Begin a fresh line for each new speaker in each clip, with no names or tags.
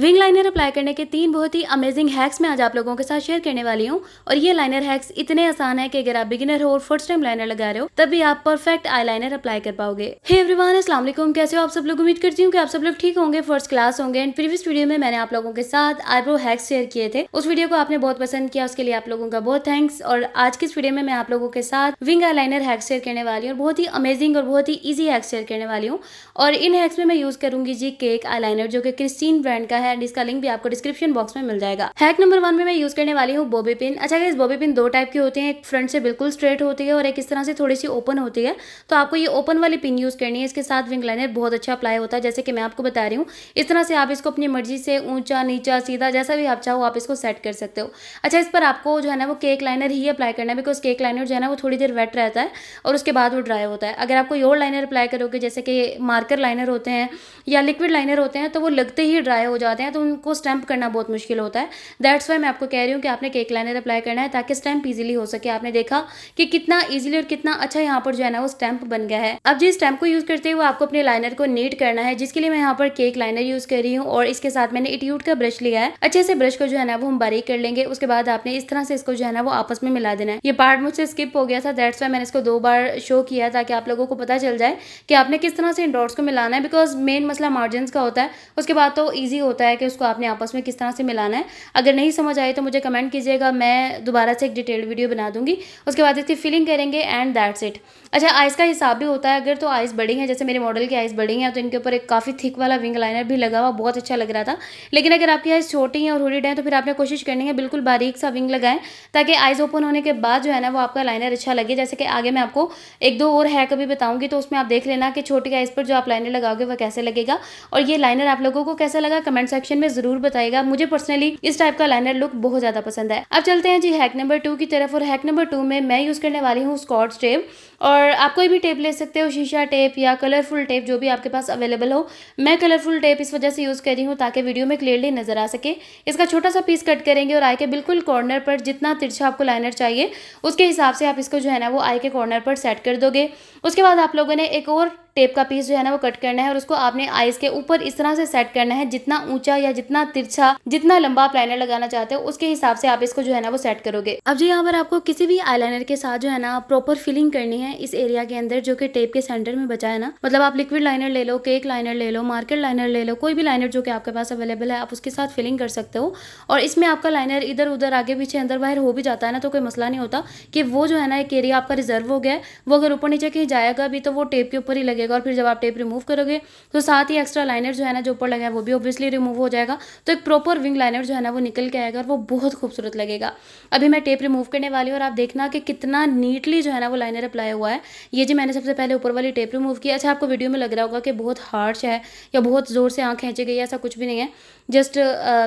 wing liner apply करने के तीन बहुत ही अमेजिंग हैक्स मैं आज आप लोगों के साथ शेयर करने वाली हूँ और ये लाइनर हैक्स इतने आसान है कि अगर आप बिगिनर हो और फर्स्ट टाइम लाइनर लगा रहे हो तब भी आप परफेक्ट आई लाइनर अप्लाई कर पाओगे हे एवरीवन अस्सलाम वालेकुम कैसे हो आप सब लोग उम्मीद करती हूँ कि आप सब लोग ठीक होंगे फर्स्ट क्लास होंगे एंड प्रीवियस वीडियो में मैंने आप लोगों के साथ आईब्रो हैक्स शेयर किए थे उस वीडियो को आपने बहुत पसंद किया उसके लिए आप लोगों का बहुत थैंक्स और आज की इस वीडियो में मैं आप लोगों के साथ wing eyeliner hacks share करने वाली हूँ और बहुत ही अमेजिंग और बहुत ही ईजी हैक्स शेयर करने वाली हूँ और इन हैक्स में मैं यूज करूंगी जी केक आई लाइनर जो कि क्रिस्टीन ब्रांड का है है एंड इसका लिंक भी आपको डिस्क्रिप्शन बॉक्स में मिल जाएगा हैक नंबर वन में मैं यूज करने वाली हूँ बॉबी पिन अच्छा इस बॉबी पिन दो टाइप के होते हैं एक फ्रंट से बिल्कुल स्ट्रेट होती है और एक इस तरह से थोड़ी सी ओपन होती है तो आपको ये ओपन वाली पिन यूज करनी है इसके साथ विंग लाइनर बहुत अच्छा अप्लाई होता है जैसे कि मैं आपको बता रही हूँ इस तरह से आप इसको अपनी मर्जी से ऊंचा नीचा सीधा जैसा भी आप चाहो आप इसको सेट कर सकते हो अच्छा इस पर आपको जो है ना वो केक लाइनर ही अप्लाई करना है बिकॉज केक लाइनर जो है ना वो थोड़ी देर वेट रहता है और उसके बाद वो ड्राई होता है अगर आपको योर लाइनर अप्लाई करोगे जैसे कि मार्कर लाइनर होते हैं या लिक्विड लाइनर होते हैं तो वो लगते ही ड्राई हो जाते हैं जाते हैं तो उनको स्टैम्प करना बहुत मुश्किल होता है दैट्स वाई मैं आपको कह रही हूँ कि आपने केक लाइनर अप्लाई करना है ताकि स्टैम्प ईजिली हो सके आपने देखा कि कितना ईजिली और कितना अच्छा यहाँ पर जो है ना वो स्टैम्प बन गया है अब जिस स्टैम्प को यूज़ करते हुए आपको अपने लाइनर को नीट करना है जिसके लिए मैं यहाँ पर केक लाइनर यूज़ कर रही हूँ और इसके साथ मैंने इट्यूट का ब्रश लिया है अच्छे से ब्रश को जो है ना वो हम बारीक कर लेंगे उसके बाद आपने इस तरह से इसको जो है ना वो आपस में मिला देना है ये पार्ट मुझसे स्किप हो गया था दैट्स वाई मैंने इसको दो बार शो किया ताकि आप लोगों को पता चल जाए कि आपने किस तरह से इन डॉट्स को मिलाना है बिकॉज मेन मसला मार्जिन का होता है उसके बाद तो ईजी होता होता है कि उसको आपने आपस में किस तरह से मिलाना है अगर नहीं समझ आए तो मुझे कमेंट कीजिएगा मैं दोबारा से एक डिटेल वीडियो बना दूंगी उसके बाद इसकी फिलिंग करेंगे एंड दैट्स इट अच्छा आइस का हिसाब भी होता है अगर तो आइस बड़ी हैं जैसे मेरे मॉडल की आइस बड़ी हैं तो इनके ऊपर एक काफ़ी थिक वाला विंग लाइनर भी लगा हुआ बहुत अच्छा लग रहा था लेकिन अगर आपकी आइस छोटी हैं और हुडिड हैं तो फिर आपने कोशिश करनी है बिल्कुल बारीक सा विंग लगाएं ताकि आइज़ ओपन होने के बाद जो है ना वो आपका लाइनर अच्छा लगे जैसे कि आगे मैं आपको एक दो और है कभी बताऊँगी तो उसमें आप देख लेना कि छोटी आइज़ पर जो आप लाइनर लगाओगे वह कैसे लगेगा और ये लाइनर आप लोगों को कैसा लगा कमेंट कमेंट सेक्शन में जरूर बताएगा मुझे पर्सनली इस टाइप का लाइनर लुक बहुत ज्यादा पसंद है अब चलते हैं जी हैक नंबर टू की तरफ और हैक नंबर टू में मैं यूज करने वाली हूँ स्कॉट्स टेप और आप कोई भी टेप ले सकते हो शीशा टेप या कलरफुल टेप जो भी आपके पास अवेलेबल हो मैं कलरफुल टेप इस वजह से यूज़ कर रही हूँ ताकि वीडियो में क्लियरली नजर आ सके इसका छोटा सा पीस कट करेंगे और आई के बिल्कुल कॉर्नर पर जितना तिरछा आपको लाइनर चाहिए उसके हिसाब से आप इसको जो है ना वो आई के कॉर्नर पर सेट कर दोगे उसके बाद आप लोगों ने एक और टेप का पीस जो है ना वो कट करना है और उसको आपने आइस के ऊपर इस तरह से सेट करना है जितना ऊंचा या जितना तिरछा जितना लंबा आप लाइनर लगाना चाहते हो उसके हिसाब से आप इसको जो है ना वो सेट करोगे अब जो यहाँ पर आपको किसी भी आई के साथ जो है ना प्रॉपर फिलिंग करनी है इस एरिया के अंदर जो कि टेप के सेंटर में बचा है ना मतलब आप लिक्विड लाइनर ले लो केक लाइनर ले लो मार्केट लाइनर ले लो कोई भी लाइनर जो कि आपके पास अवेलेबल है आप उसके साथ फिलिंग कर सकते हो और इसमें आपका लाइनर इधर उधर आगे पीछे अंदर बाहर हो भी जाता है ना तो कोई मसला नहीं होता कि वो जो है ना एक एरिया आपका रिजर्व हो गया वो अगर ऊपर नीचे के नहीं जाएगा अभी तो वो टेप के ऊपर ही लगेगा और फिर जब आप टेप रिमूव करोगे तो साथ ही एक्स्ट्रा लाइनर जो है ना जो ऊपर लगा है वो भी ऑब्वियसली रिमूव हो जाएगा तो एक प्रॉपर विंग लाइनर जो है ना वो निकल के आएगा और वो बहुत खूबसूरत लगेगा अभी मैं टेप रिमूव करने वाली हूँ और आप देखना कि कितना नीटली जो है ना वो लाइनर अप्लाई हुआ है ये जी मैंने सबसे पहले ऊपर वाली टेप रिमूव की अच्छा आपको वीडियो में लग रहा होगा कि बहुत हार्श है या बहुत ज़ोर से आँख खींची गई ऐसा कुछ भी नहीं है जस्ट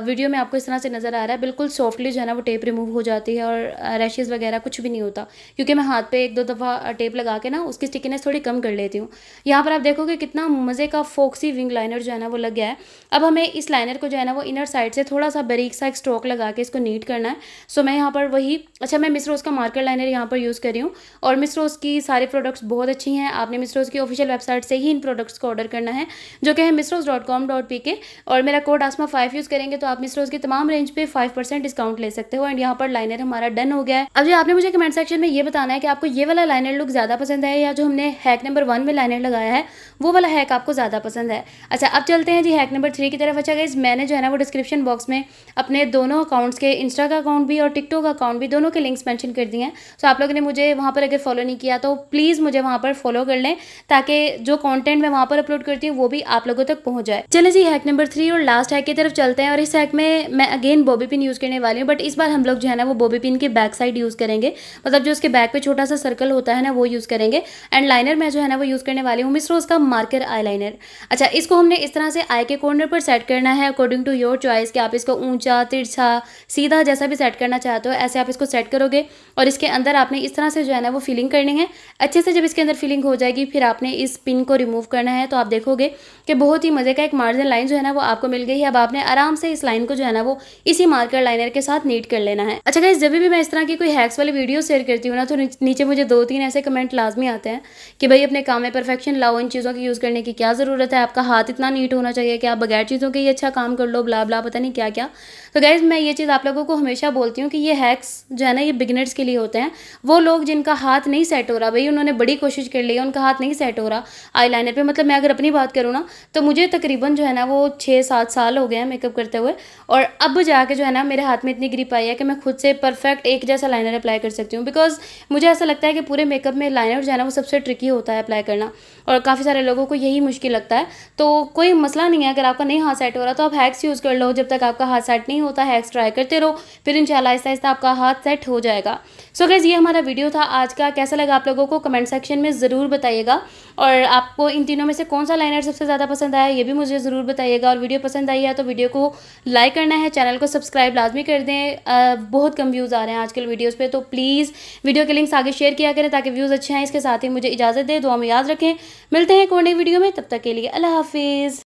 वीडियो में आपको इस तरह से नज़र आ रहा है बिल्कुल सॉफ्टली जो है ना वो टेप रिमूव हो जाती है और रैशेज़ वगैरह कुछ भी नहीं होता क्योंकि मैं हाथ पे एक दो दफ़ा टेप लगा के ना उसकी स्टिकीनेस थोड़ी कम कर लेती हूँ यहाँ पर आप देखोगे कितना मज़े का फोक्सी विंग लाइनर जो है ना वो लग गया है अब हमें इस लाइनर को जो है ना वो इनर साइड से थोड़ा सा बरीक सा एक स्ट्रोक लगा के इसको नीट करना है सो मैं यहाँ पर वही अच्छा मैं मिसरोज़ का मार्कर लाइनर यहाँ पर यूज़ कर रही हूँ और मिसरोज की सारे प्रोडक्ट्स बहुत अच्छी हैं आपने मिसरोज़ की ऑफिशियल वेबसाइट से ही इन प्रोडक्ट्स को ऑर्डर करना है जो कि है मिसरोज dot com dot P K और मेरा कोड आसमा फाइव यूज़ करेंगे तो आप मिसरोज़ की तमाम रेंज पर फाइव परसेंट डिस्काउंट ले सकते हो एंड यहाँ पर लाइनर हमारा डन हो गया है अब जो आपने मुझे कमेंट सेक्शन में ये बताना है कि आपको ये वाला लाइनर लुक ज़्यादा पसंद है या जो हमने हैक नंबर वन में लाइनर लगाया है वो वाला हैक आपको ज़्यादा पसंद है अच्छा अब चलते हैं जी हैक नंबर थ्री की तरफ अच्छा गाइज मैंने जो है ना वो डिस्क्रिप्शन बॉक्स में अपने दोनों अकाउंट्स के इंस्टा का अकाउंट भी और टिकटॉक का अकाउंट भी दोनों के लिंक्स मैंशन कर दिए हैं सो आप लोगों ने मुझे वहाँ पर अगर फॉलो नहीं किया तो प्लीज़ मुझे वहाँ पर फॉलो कर लें ताकि जो कॉन्टेंट मैं वहाँ पर अपलोड करती हूँ वो भी आप लोगों तक पहुँच जाए चले जी हैक नंबर थ्री और लास्ट हैक की तरफ चलते हैं और इस हैक में मैं अगेन बॉबी पिन यूज़ करने वाली हूँ बट इस बार हम लोग जो है ना वो बॉबी पिन के बैक साइड यूज़ करेंगे मतलब जो उसके बैक पे छोटा सा सर्कल होता है ना वो यूज़ करेंगे एंड लाइनर मैं जो है ना वो यूज़ करने वाली हूँ मिस रोज़ का मार्कर आई अच्छा इसको हमने इस तरह से आई के कॉर्नर पर सेट करना है अकॉर्डिंग टू योर चॉइस कि आप इसको ऊंचा तिरछा सीधा जैसा भी सेट करना चाहते हो ऐसे आप इसको सेट करोगे और इसके अंदर आपने इस तरह से जो है ना वो फिलिंग करनी है अच्छे से जब इसके अंदर फिलिंग हो जाएगी फिर आपने इस पिन को रिमूव करना है तो आप देखोगे कि बहुत ही मज़े का एक मार्जिन लाइन जो है ना वो आपको मिल गई है अब आपने आराम से इस लाइन को जो है ना वो इसी मार्कर लाइनर के साथ नीट कर लेना है अच्छा गाइज जब भी मैं इस तरह की कोई हैक्स वाली वीडियो शेयर करती हूँ ना तो नीचे मुझे दो तीन ऐसे कमेंट लाजमी आते हैं कि भाई अपने काम में परफेक्शन लाओ इन चीज़ों की यूज़ करने की क्या ज़रूरत है आपका हाथ इतना नीट होना चाहिए कि आप बगैर चीज़ों के ही अच्छा काम कर लो बला बला पता नहीं क्या क्या तो गैज़ मैं ये चीज़ आप लोगों को हमेशा बोलती हूँ कि ये हैक्स जो है ना ये बिगनर्स के लिए होते हैं वो लोग जिनका हाथ नहीं सेट हो रहा भाई उन्होंने बड़ी कोशिश कर ली है उनका हाथ नहीं सेट हो रहा आई लाइनर पर मतलब मैं अगर अपनी बात करूँ ना तो मुझे तकरीबन जो है ना वो छः सात साल हो गए हैं मेकअप करते हुए और अब जाके जो है ना मेरे हाथ में इतनी ग्रिप आई है कि मैं खुद से परफेक्ट एक जैसा लाइनर अप्लाई कर सकती हूँ बिकॉज मुझे ऐसा लगता है कि पूरे मेकअप में लाइनर जो है ना वो सबसे सबसे ट्रिकी होता है अप्लाई करना और काफ़ी सारे लोगों को यही मुश्किल लगता है तो कोई मसला नहीं है अगर आपका नहीं हाथ सेट हो रहा तो आप हैक्स यूज़ कर लो जब तक आपका हाथ सेट नहीं होता हैक्स ट्राई करते रहो फिर शाला आहिस्ता आहिस्ता आपका हाथ सेट हो जाएगा सो so गैस ये हमारा वीडियो था आज का कैसा लगा आप लोगों को कमेंट सेक्शन में ज़रूर बताइएगा और आपको इन तीनों में से कौन सा लाइनर सबसे ज़्यादा पसंद आया ये भी मुझे ज़रूर बताइएगा और वीडियो पसंद आई है तो वीडियो को लाइक करना है चैनल को सब्सक्राइब लाजमी कर दें बहुत कम व्यूज़ आ रहे हैं आजकल वीडियोज़ पर तो प्लीज़ वीडियो के लिंक्स आगे शेयर किया करें ताकि व्यूज़ अच्छे हैं इसके साथ ही मुझे मुझे इजाज़त दे दुआ में याद रखें मिलते हैं कोई नई वीडियो में तब तक के लिए अल्लाह हाफिज़